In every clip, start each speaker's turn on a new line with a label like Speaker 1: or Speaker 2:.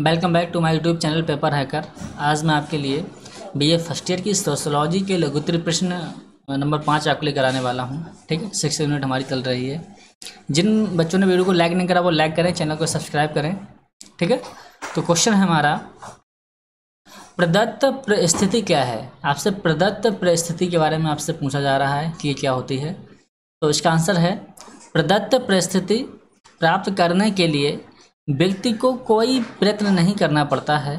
Speaker 1: welcome back to my YouTube channel paper hacker आज मैं आपके लिए बीए फर्स्ट ईयर की सोशोलॉजी के लघुतर प्रश्न नंबर पाँच आपके लिए कराने वाला हूँ ठीक है सिक्स यूनिट हमारी चल रही है जिन बच्चों ने वीडियो को लाइक नहीं करा वो लाइक करें चैनल को सब्सक्राइब करें ठीक है तो क्वेश्चन है हमारा प्रदत्त परिस्थिति क्या है आपसे प्रदत्त परिस्थिति के बारे में आपसे पूछा जा रहा है कि ये क्या होती है तो इसका आंसर है प्रदत्त परिस्थिति प्राप्त करने के लिए व्यक्ति को कोई प्रयत्न नहीं करना पड़ता है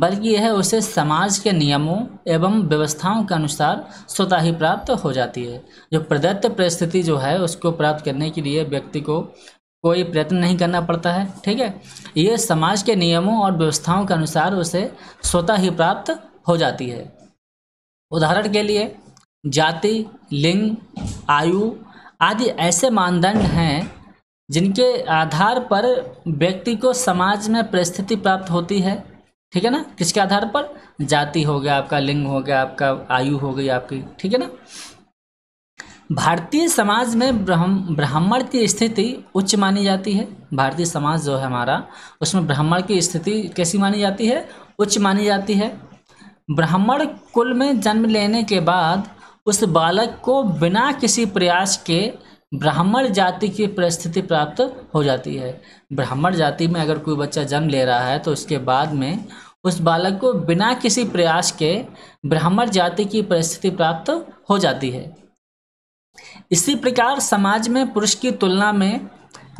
Speaker 1: बल्कि यह उसे समाज के नियमों एवं व्यवस्थाओं के अनुसार स्वतः ही प्राप्त हो जाती है जो प्रदत्त परिस्थिति जो है उसको प्राप्त करने के लिए व्यक्ति को कोई प्रयत्न नहीं करना पड़ता है ठीक है ये समाज के नियमों और व्यवस्थाओं के अनुसार उसे स्वतः ही प्राप्त हो जाती है उदाहरण के लिए जाति लिंग आयु आदि ऐसे मानदंड हैं जिनके आधार पर व्यक्ति को समाज में परिस्थिति प्राप्त होती है ठीक है ना किसके आधार पर जाति हो गया आपका लिंग हो गया आपका आयु हो गई आपकी ठीक है ना भारतीय समाज में ब्रह्म ब्राह्मण की स्थिति उच्च मानी जाती है भारतीय समाज जो है हमारा उसमें ब्राह्मण की स्थिति कैसी मानी जाती है उच्च मानी जाती है ब्राह्मण कुल में जन्म लेने के बाद उस बालक को बिना किसी प्रयास के ब्राह्मण जाति की परिस्थिति प्राप्त हो जाती है ब्राह्मण जाति में अगर कोई बच्चा जन्म ले रहा है तो उसके बाद में उस बालक को बिना किसी प्रयास के ब्राह्मण जाति की परिस्थिति प्राप्त हो जाती है इसी प्रकार समाज में पुरुष की तुलना में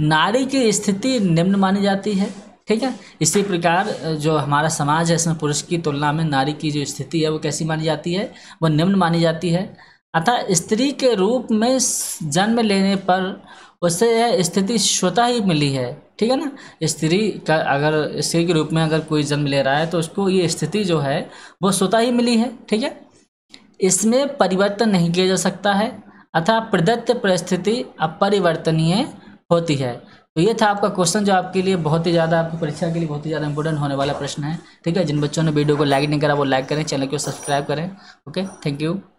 Speaker 1: नारी की स्थिति निम्न मानी जाती है ठीक है इसी प्रकार जो हमारा समाज है इसमें पुरुष की तुलना में नारी की जो स्थिति है वो कैसी मानी जाती है वो निम्न मानी जाती है अतः स्त्री के रूप में जन्म लेने पर उसे यह स्थिति स्वतः ही मिली है ठीक है ना स्त्री का अगर स्त्री के रूप में अगर कोई जन्म ले रहा है तो उसको ये स्थिति जो है वो स्वतः ही मिली है ठीक है इसमें परिवर्तन नहीं किया जा सकता है अतः प्रदत्त परिस्थिति अपरिवर्तनीय होती है तो ये था आपका क्वेश्चन जो आपके लिए बहुत ही ज़्यादा आपकी परीक्षा के लिए बहुत ही ज़्यादा इंपॉर्टेंट होने वाला प्रश्न है ठीक है जिन बच्चों ने वीडियो को लाइक नहीं करा वो लाइक करें चैनल को सब्सक्राइब करें ओके थैंक यू